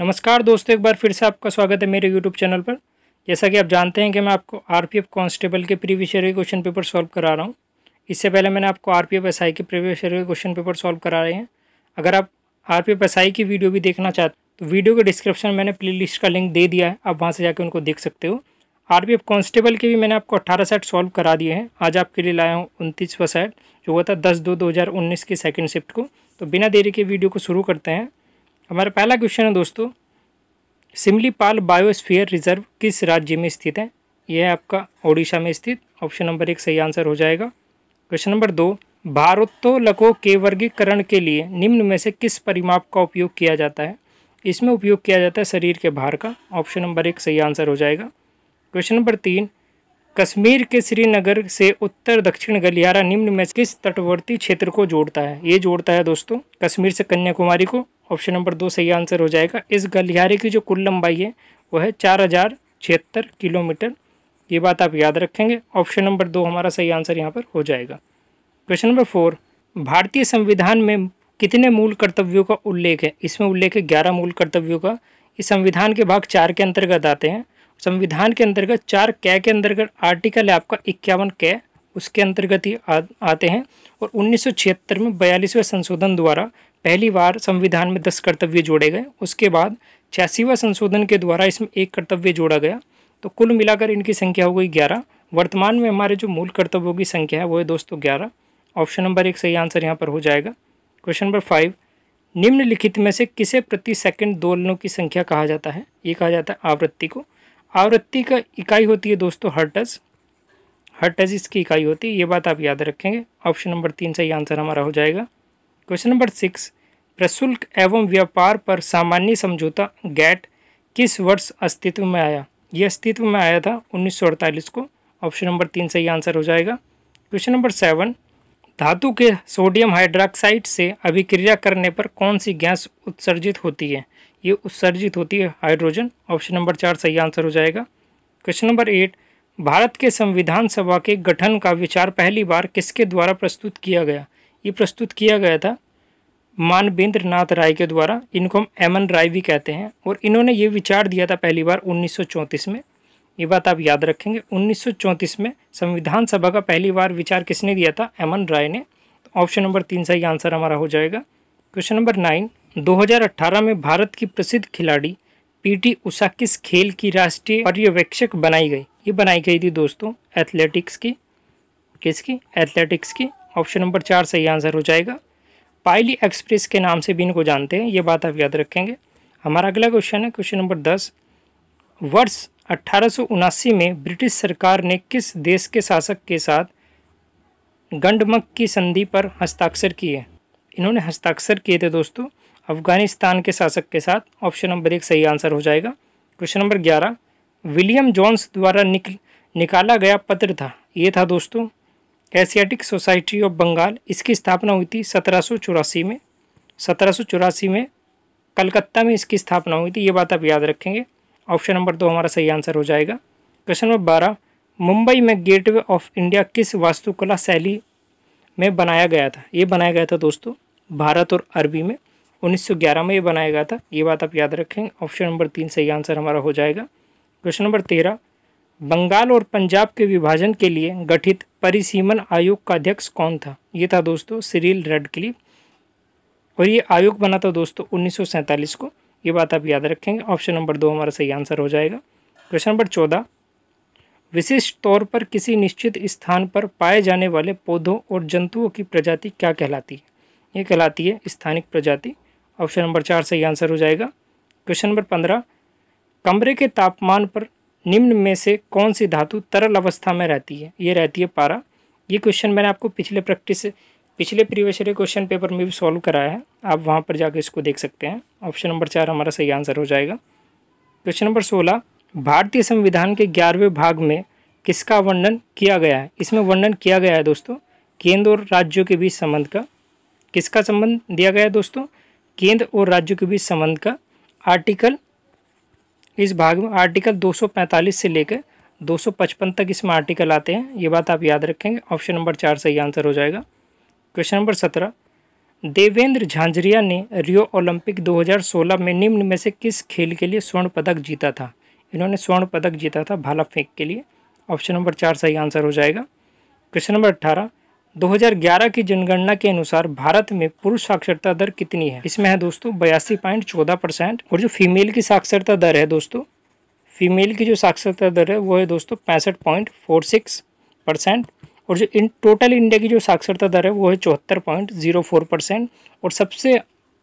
नमस्कार दोस्तों एक बार फिर से आपका स्वागत है मेरे यूट्यूब चैनल पर जैसा कि आप जानते हैं कि मैं आपको एफ कॉन्स्टेबल के प्रीवियस ईयर के क्वेश्चन पेपर सॉल्व करा रहा हूँ इससे पहले मैंने आपको एस आई के प्रीवियस ईयर के क्वेश्चन पेपर सॉल्व करा रहे हैं अगर आप R P F S I की वीडियो भी देखना चाहते तो वीडियो के डिस्क्रिप्शन में मैंने प्ले का लिंक दे दिया है आप वहाँ से जाकर उनको देख सकते हो आर पी एफ कॉन्स्टेबल के भी मैंने आपको अट्ठारह सेट सॉल्व करा दिए हैं आज आपके लिए लाया हूँ उनतीसवा सेट जो हुआ था दस दो दो हज़ार उन्नीस के सेकेंड शिफ्ट को तो बिना देरी के वीडियो को शुरू करते हैं हमारा पहला क्वेश्चन है दोस्तों सिमलीपाल बायोस्फीयर रिजर्व किस राज्य में स्थित है यह है आपका ओडिशा में स्थित ऑप्शन नंबर एक सही आंसर हो जाएगा क्वेश्चन नंबर दो भारोत्तोलकों के वर्गीकरण के लिए निम्न में से किस परिमाप का उपयोग किया जाता है इसमें उपयोग किया जाता है शरीर के भार का ऑप्शन नंबर एक सही आंसर हो जाएगा क्वेश्चन नंबर तीन कश्मीर के श्रीनगर से उत्तर दक्षिण गलियारा निम्न में किस तटवर्ती क्षेत्र को जोड़ता है ये जोड़ता है दोस्तों कश्मीर से कन्याकुमारी को ऑप्शन नंबर दो सही आंसर हो जाएगा इस गलियारे की जो कुल लंबाई है वह है चार हज़ार छिहत्तर किलोमीटर ये बात आप याद रखेंगे ऑप्शन नंबर दो हमारा सही आंसर यहाँ पर हो जाएगा क्वेश्चन नंबर फोर भारतीय संविधान में कितने मूल कर्तव्यों का उल्लेख है इसमें उल्लेख है ग्यारह मूल कर्तव्यों का इस संविधान के भाग चार के अंतर्गत आते हैं संविधान के अंतर्गत चार कै के अंतर्गत आर्टिकल है आपका इक्यावन कै उसके अंतर्गत ही आते हैं और उन्नीस में बयालीसवें संशोधन द्वारा पहली बार संविधान में दस कर्तव्य जोड़े गए उसके बाद छियासीवा संशोधन के द्वारा इसमें एक कर्तव्य जोड़ा गया तो कुल मिलाकर इनकी संख्या हो गई ग्यारह वर्तमान में हमारे जो मूल कर्तव्यों की संख्या है वो है दोस्तों ग्यारह ऑप्शन नंबर एक सही आंसर यहाँ पर हो जाएगा क्वेश्चन नंबर फाइव निम्नलिखित में से किसे प्रति सेकंड दोलनों की संख्या कहा जाता है ये कहा जाता है आवृत्ति को आवृत्ति का इकाई होती है दोस्तों हर्टज हर्टज इसकी इकाई होती है ये बात आप याद रखेंगे ऑप्शन नंबर तीन सही आंसर हमारा हो जाएगा क्वेश्चन नंबर सिक्स प्रशुल्क एवं व्यापार पर सामान्य समझौता गैट किस वर्ष अस्तित्व में आया ये अस्तित्व में आया था 1948 को ऑप्शन नंबर तीन सही आंसर हो जाएगा क्वेश्चन नंबर सेवन धातु के सोडियम हाइड्रोक्साइड से अभिक्रिया करने पर कौन सी गैस उत्सर्जित होती है ये उत्सर्जित होती है हाइड्रोजन ऑप्शन नंबर चार सही आंसर हो जाएगा क्वेश्चन नंबर एट भारत के संविधान सभा के गठन का विचार पहली बार किसके द्वारा प्रस्तुत किया गया ये प्रस्तुत किया गया था मानवेंद्र नाथ राय के द्वारा इनको हम एम एन राय भी कहते हैं और इन्होंने ये विचार दिया था पहली बार 1934 में ये बात आप याद रखेंगे 1934 में संविधान सभा का पहली बार विचार किसने दिया था एन राय ने तो ऑप्शन नंबर तीन सही आंसर हमारा हो जाएगा क्वेश्चन नंबर नाइन 2018 में भारत की प्रसिद्ध खिलाड़ी पीटी उषा किस खेल की राष्ट्रीय पर्यवेक्षक बनाई गई ये बनाई गई थी दोस्तों एथलेटिक्स की किसकी एथलेटिक्स की ऑप्शन नंबर चार सही आंसर हो जाएगा पायली एक्सप्रेस के नाम से भी इनको जानते हैं ये बात आप याद रखेंगे हमारा अगला क्वेश्चन है क्वेश्चन नंबर दस वर्ष अट्ठारह में ब्रिटिश सरकार ने किस देश के शासक के साथ गंडमक की संधि पर हस्ताक्षर किए इन्होंने हस्ताक्षर किए थे दोस्तों अफगानिस्तान के शासक के साथ ऑप्शन नंबर एक सही आंसर हो जाएगा क्वेश्चन नंबर ग्यारह विलियम जॉन्स द्वारा निक निकाला गया पत्र था ये था दोस्तों एशियाटिक सोसाइटी ऑफ बंगाल इसकी स्थापना हुई थी सत्रह में सत्रह में कलकत्ता में इसकी स्थापना हुई थी ये बात आप याद रखेंगे ऑप्शन नंबर दो हमारा सही आंसर हो जाएगा क्वेश्चन नंबर बारह मुंबई में गेटवे ऑफ इंडिया किस वास्तुकला शैली में बनाया गया था ये बनाया गया था दोस्तों भारत और अरबी में 1911 में ये बनाया गया था ये बात आप याद रखें ऑप्शन नंबर तीन सही आंसर हमारा हो जाएगा क्वेश्चन नंबर तेरह बंगाल और पंजाब के विभाजन के लिए गठित परिसीमन आयोग का अध्यक्ष कौन था ये था दोस्तों सिरिल रेड और ये आयोग बना था दोस्तों उन्नीस को ये बात आप याद रखेंगे ऑप्शन नंबर दो हमारा सही आंसर हो जाएगा क्वेश्चन नंबर चौदह विशिष्ट तौर पर किसी निश्चित स्थान पर पाए जाने वाले पौधों और जंतुओं की प्रजाति क्या कहलाती है ये कहलाती है स्थानिक प्रजाति ऑप्शन नंबर चार सही आंसर हो जाएगा क्वेश्चन नंबर पंद्रह कमरे के तापमान पर निम्न में से कौन सी धातु तरल अवस्था में रहती है ये रहती है पारा ये क्वेश्चन मैंने आपको पिछले प्रैक्टिस पिछले प्रीवियस ईयर क्वेश्चन पेपर में भी सॉल्व कराया है आप वहाँ पर जाकर इसको देख सकते हैं ऑप्शन नंबर चार हमारा सही आंसर हो जाएगा क्वेश्चन नंबर सोलह भारतीय संविधान के ग्यारहवें भाग में किसका वर्णन किया गया है इसमें वर्णन किया गया है दोस्तों केंद्र और राज्यों के बीच संबंध का किसका संबंध दिया गया है दोस्तों केंद्र और राज्यों के बीच संबंध का आर्टिकल इस भाग में आर्टिकल 245 से लेकर 255 तक इसमें आर्टिकल आते हैं ये बात आप याद रखेंगे ऑप्शन नंबर चार सही आंसर हो जाएगा क्वेश्चन नंबर सत्रह देवेंद्र झांझरिया ने रियो ओलंपिक 2016 में निम्न में से किस खेल के लिए स्वर्ण पदक जीता था इन्होंने स्वर्ण पदक जीता था भाला फेंक के लिए ऑप्शन नंबर चार सही आंसर हो जाएगा क्वेश्चन नंबर अट्ठारह 2011 की जनगणना के अनुसार भारत में पुरुष साक्षरता दर कितनी है इसमें है दोस्तों बयासी पॉइंट चौदह परसेंट और जो फीमेल की साक्षरता दर है दोस्तों फीमेल की जो साक्षरता दर है वो है दोस्तों पैंसठ पॉइंट फोर सिक्स परसेंट और जो इन टोटल इंडिया की जो साक्षरता दर है वो है चौहत्तर पॉइंट जीरो फोर परसेंट और सबसे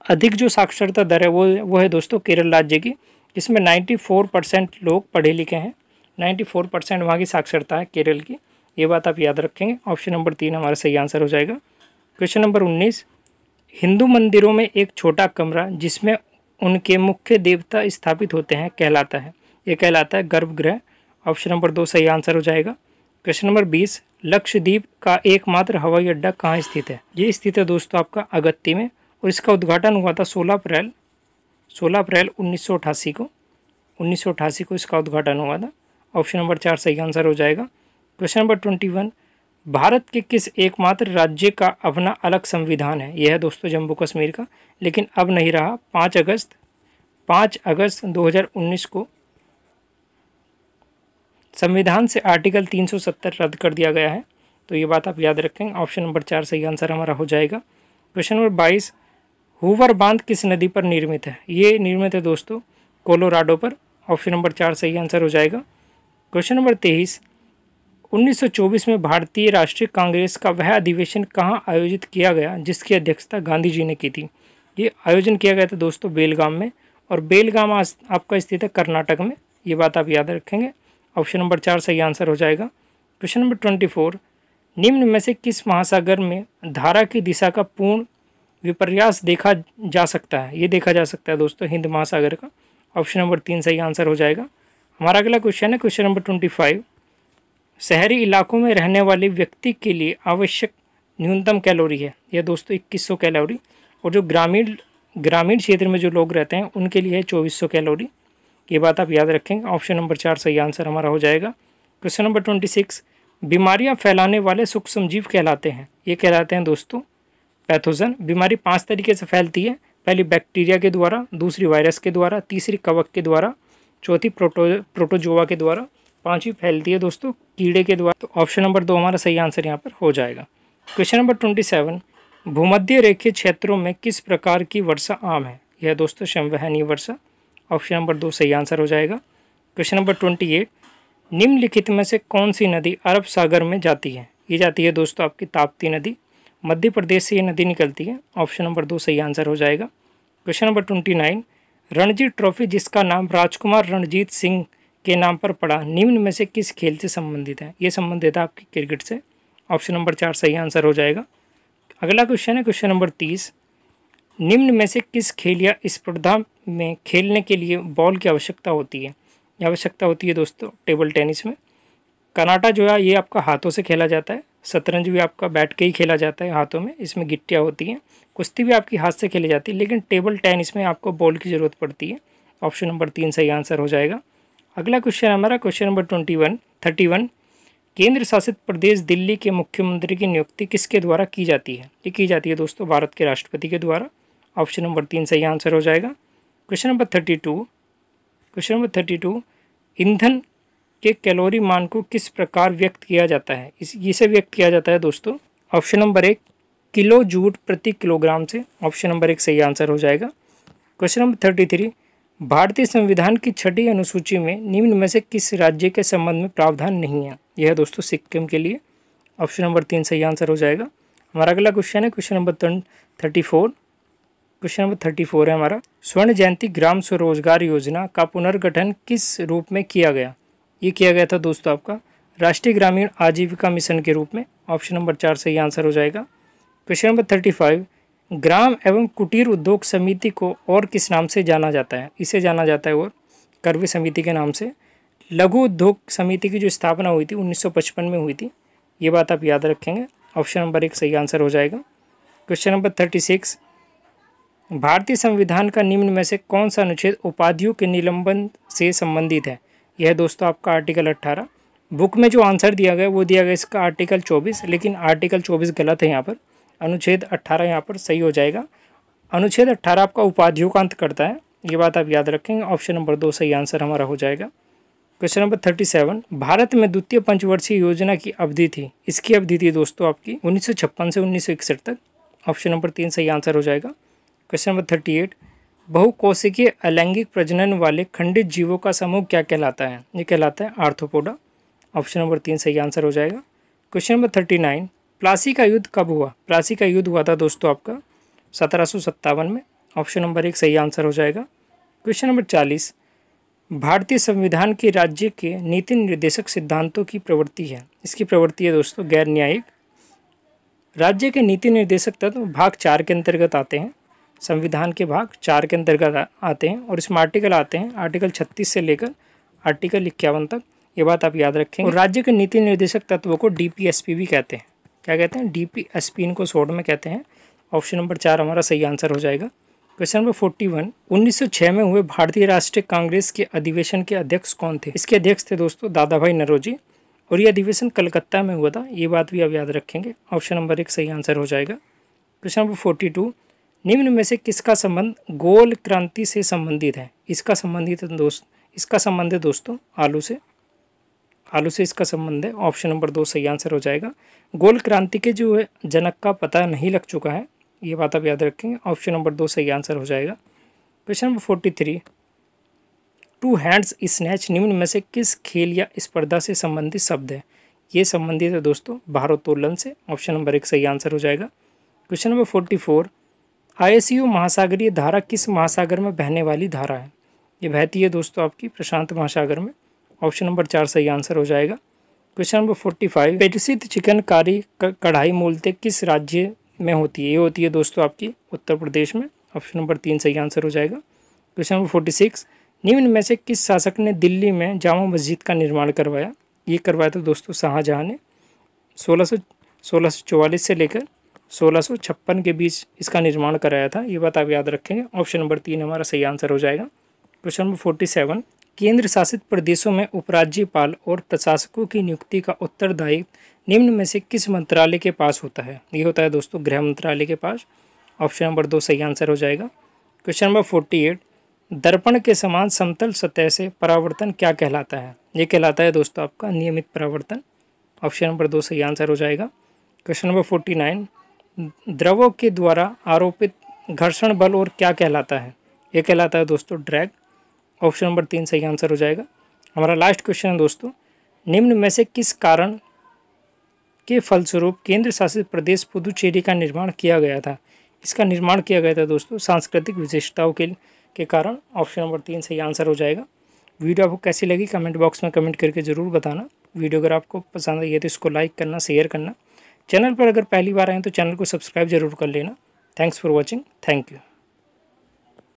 अधिक जो साक्षरता दर है वो वो है दोस्तों केरल राज्य की जिसमें नाइन्टी फोर परसेंट लोग पढ़े लिखे हैं नाइन्टी फोर परसेंट वहाँ की साक्षरता है केरल की ये बात आप याद रखेंगे ऑप्शन नंबर तीन हमारा सही आंसर हो जाएगा क्वेश्चन नंबर उन्नीस हिंदू मंदिरों में एक छोटा कमरा जिसमें उनके मुख्य देवता स्थापित होते हैं कहलाता है ये कहलाता है गर्भगृह ऑप्शन नंबर दो सही आंसर हो जाएगा क्वेश्चन नंबर बीस लक्षद्वीप का एकमात्र हवाई अड्डा कहाँ स्थित है ये स्थित है दोस्तों आपका अगत्ती में और इसका उद्घाटन हुआ था सोलह अप्रैल सोलह अप्रैल उन्नीस को उन्नीस को इसका उद्घाटन हुआ था ऑप्शन नंबर चार सही आंसर हो जाएगा question number twenty one Bharat के किस एकमात्र राज्य का अपना अलग संविधान है यह है दोस्तों जम्मू कश्मीर का लेकिन अब नहीं रहा पाँच अगस्त पाँच अगस्त उन्नीस को संविधान से आर्टिकल 370 रद्द कर दिया गया है तो ये बात आप याद रखें ऑप्शन नंबर चार सही आंसर हमारा हो जाएगा क्वेश्चन नंबर बाईस हुवर बांध किस नदी पर निर्मित है ये निर्मित है दोस्तों कोलोराडो पर ऑप्शन नंबर चार सही आंसर हो जाएगा क्वेश्चन नंबर तेईस 1924 में भारतीय राष्ट्रीय कांग्रेस का वह अधिवेशन कहाँ आयोजित किया गया जिसकी अध्यक्षता गांधी जी ने की थी ये आयोजन किया गया था दोस्तों बेलगाम में और बेलगाम आपका स्थित है कर्नाटक में ये बात आप याद रखेंगे ऑप्शन नंबर चार सही आंसर हो जाएगा क्वेश्चन नंबर ट्वेंटी फोर निम्न में से किस महासागर में धारा की दिशा का पूर्ण विपर्यास देखा जा सकता है ये देखा जा सकता है दोस्तों हिंद महासागर का ऑप्शन नंबर तीन सही आंसर हो जाएगा हमारा अगला क्वेश्चन है क्वेश्चन नंबर ट्वेंटी फाइव शहरी इलाकों में रहने वाले व्यक्ति के लिए आवश्यक न्यूनतम कैलोरी है यह दोस्तों इक्कीस सौ कैलोरी और जो ग्रामीण ग्रामीण क्षेत्र में जो लोग रहते हैं उनके लिए है चौबीस सौ कैलोरी ये बात आप याद रखेंगे ऑप्शन नंबर चार सही आंसर हमारा हो जाएगा क्वेश्चन नंबर ट्वेंटी सिक्स बीमारियाँ फैलाने वाले सूक्ष्म जीव कहलाते हैं ये कहलाते हैं दोस्तों पैथोजन बीमारी पाँच तरीके से फैलती है पहली बैक्टीरिया के द्वारा दूसरी वायरस के द्वारा तीसरी कवक के द्वारा चौथी प्रोटो प्रोटोजोवा के द्वारा पाँचवीं फैलती है दोस्तों कीड़े के द्वारा तो ऑप्शन नंबर दो हमारा सही आंसर यहाँ पर हो जाएगा क्वेश्चन नंबर ट्वेंटी सेवन भूमध्य रेखीय क्षेत्रों में किस प्रकार की वर्षा आम है यह दोस्तों संवहनीय वर्षा ऑप्शन नंबर दो सही आंसर हो जाएगा क्वेश्चन नंबर ट्वेंटी एट निम्नलिखित में से कौन सी नदी अरब सागर में जाती है ये जाती है दोस्तों आपकी ताप्ती नदी मध्य प्रदेश से ये नदी निकलती है ऑप्शन नंबर दो सही आंसर हो जाएगा question number twenty nine Ranjit trophy जिसका नाम राजकुमार रणजीत सिंह के नाम पर पड़ा निम्न में से किस खेल से संबंधित है ये संबंधित है आपकी क्रिकेट से ऑप्शन नंबर चार सही आंसर हो जाएगा अगला क्वेश्चन है क्वेश्चन नंबर तीस निम्न में से किस खेल या स्पर्धा में खेलने के लिए बॉल की आवश्यकता होती है आवश्यकता होती है दोस्तों टेबल टेनिस में कनाटा जो है ये आपका हाथों से खेला जाता है शतरंज भी आपका बैट के ही खेला जाता है हाथों में इसमें गिट्टियाँ होती हैं कुश्ती भी आपकी हाथ से खेली जाती है लेकिन टेबल टेनिस में आपको बॉल की ज़रूरत पड़ती है ऑप्शन नंबर तीन सही आंसर हो जाएगा अगला क्वेश्चन हमारा question number twenty one thirty one केंद्र शासित प्रदेश दिल्ली के मुख्यमंत्री की नियुक्ति किसके द्वारा की जाती है ये की जाती है दोस्तों भारत के राष्ट्रपति के द्वारा ऑप्शन नंबर तीन सही आंसर हो जाएगा question number thirty two question number thirty two ईंधन के कैलोरी मान को किस प्रकार व्यक्त किया जाता है इस इसे व्यक्त किया जाता है दोस्तों ऑप्शन नंबर एक किलो जूट प्रति किलोग्राम से ऑप्शन नंबर एक सही आंसर हो जाएगा क्वेश्चन नंबर थर्टी थ्री भारतीय संविधान की छठी अनुसूची में निम्न में से किस राज्य के संबंध में प्रावधान नहीं है यह है दोस्तों सिक्किम के लिए ऑप्शन नंबर तीन सही आंसर हो जाएगा हमारा अगला क्वेश्चन है question number thirty four question number thirty four है हमारा स्वर्ण जयंती ग्राम स्वरोजगार योजना का पुनर्गठन किस रूप में किया गया ये किया गया था दोस्तों आपका राष्ट्रीय ग्रामीण आजीविका मिशन के रूप में ऑप्शन नंबर चार सही आंसर हो जाएगा क्वेश्चन नंबर थर्टी फाइव ग्राम एवं कुटीर उद्योग समिति को और किस नाम से जाना जाता है इसे जाना जाता है और करवी समिति के नाम से लघु उद्योग समिति की जो स्थापना हुई थी 1955 में हुई थी ये बात आप याद रखेंगे ऑप्शन नंबर एक सही आंसर हो जाएगा क्वेश्चन नंबर थर्टी सिक्स भारतीय संविधान का निम्न में से कौन सा अनुच्छेद उपाधियों के निलंबन से संबंधित है यह दोस्तों आपका आर्टिकल अट्ठारह बुक में जो आंसर दिया गया वो दिया गया इसका आर्टिकल चौबीस लेकिन आर्टिकल चौबीस गलत है यहाँ पर अनुच्छेद अट्ठारह यहाँ पर सही हो जाएगा अनुच्छेद अट्ठारह आपका उपाधियों का अंत करता है ये बात आप याद रखेंगे ऑप्शन नंबर दो सही आंसर हमारा हो जाएगा question number thirty seven Bharat में द्वितीय पंचवर्षीय योजना की अवधि थी इसकी अवधि थी दोस्तों आपकी उन्नीस सौ छप्पन से उन्नीस सौ इकसठ तक ऑप्शन नंबर तीन सही आंसर हो जाएगा क्वेश्चन नंबर थर्टी एट बहुकोशिकीय अलैंगिक प्रजनन वाले खंडित जीवों का समूह क्या कहलाता है ये कहलाता है आर्थोपोडा ऑप्शन नंबर तीन सही आंसर हो जाएगा question number thirty nine Plassey का युद्ध कब हुआ प्लासी का युद्ध हुआ था दोस्तों आपका सत्रह में ऑप्शन नंबर एक सही आंसर हो जाएगा क्वेश्चन नंबर चालीस भारतीय संविधान के राज्य के नीति निर्देशक सिद्धांतों की प्रवृत्ति है इसकी प्रवृत्ति है दोस्तों गैर न्यायिक राज्य के नीति निर्देशक तत्व भाग चार के अंतर्गत आते हैं संविधान के भाग चार के अंतर्गत आते हैं और इसमें आर्टिकल आते हैं आर्टिकल छत्तीस से लेकर आर्टिकल इक्यावन तक ये बात आप याद रखें और राज्य के नीति निर्देशक तत्वों को डी भी कहते हैं क्या कहते हैं डी पी एस पी इनको शॉर्ट में कहते हैं ऑप्शन नंबर चार हमारा सही आंसर हो जाएगा क्वेश्चन नंबर फोर्टी वन उन्नीस में हुए भारतीय राष्ट्रीय कांग्रेस के अधिवेशन के अध्यक्ष कौन थे इसके अध्यक्ष थे दोस्तों दादा भाई नरोजी और ये अधिवेशन कलकत्ता में हुआ था ये बात भी आप याद रखेंगे ऑप्शन नंबर एक सही आंसर हो जाएगा क्वेश्चन नंबर फोर्टी टू निम्न में से किसका संबंध गोल क्रांति से संबंधित है इसका संबंधित दोस्त इसका संबंध है दोस्तों आलू से आलू से इसका संबंध है ऑप्शन नंबर दो सही आंसर हो जाएगा गोल क्रांति के जो है जनक का पता नहीं लग चुका है ये बात आप याद रखेंगे ऑप्शन नंबर दो सही आंसर हो जाएगा question number forty three two hands snatch निम्न में से किस खेल या स्पर्धा से संबंधित शब्द है ये संबंधित है दोस्तों भारोत्तोलन से ऑप्शन नंबर एक सही आंसर हो जाएगा क्वेश्चन नंबर फोर्टी फोर यू महासागरीय धारा किस महासागर में बहने वाली धारा है ये बहती है दोस्तों आपकी प्रशांत महासागर में ऑप्शन नंबर चार सही आंसर हो जाएगा क्वेश्चन नंबर फोर्टी फाइव प्रसिद्ध चिकन कारी कढ़ाई मूलतः किस राज्य में होती है ये होती है दोस्तों आपकी उत्तर प्रदेश में ऑप्शन नंबर तीन सही आंसर हो जाएगा क्वेश्चन नंबर फोर्टी सिक्स निम्न में से किस शासक ने दिल्ली में जामा मस्जिद का निर्माण करवाया ये करवाया था दोस्तों शाहजहाँ ने सोलह सौ सोलह सौ चौवालीस से लेकर सोलह सौ छप्पन के बीच इसका निर्माण कराया था ये बात आप याद रखेंगे ऑप्शन नंबर तीन हमारा सही आंसर हो जाएगा क्वेश्चन नंबर फोर्टी सेवन केंद्र शासित प्रदेशों में उपराज्यपाल और प्रशासकों की नियुक्ति का उत्तरदायित्व निम्न में से किस मंत्रालय के पास होता है ये होता है दोस्तों गृह मंत्रालय के पास ऑप्शन नंबर दो सही आंसर हो जाएगा क्वेश्चन नंबर फोर्टी एट दर्पण के समान समतल सतह से परावर्तन क्या कहलाता है ये कहलाता है दोस्तों आपका नियमित परावर्तन ऑप्शन नंबर दो सही आंसर हो जाएगा क्वेश्चन नंबर फोर्टी नाइन द्रवों के द्वारा आरोपित घर्षण बल और क्या कहलाता है ये कहलाता है दोस्तों ड्रैग ऑप्शन नंबर तीन सही आंसर हो जाएगा हमारा लास्ट क्वेश्चन है दोस्तों निम्न में से किस कारण के फलस्वरूप केंद्र शासित प्रदेश पुदुचेरी का निर्माण किया गया था इसका निर्माण किया गया था दोस्तों सांस्कृतिक विशेषताओं के के कारण ऑप्शन नंबर तीन सही आंसर हो जाएगा वीडियो आपको कैसी लगी कमेंट बॉक्स में कमेंट करके ज़रूर बताना वीडियो अगर आपको पसंद आई है तो इसको लाइक करना शेयर करना चैनल पर अगर पहली बार आए तो चैनल को सब्सक्राइब जरूर कर लेना thanks for watching thank you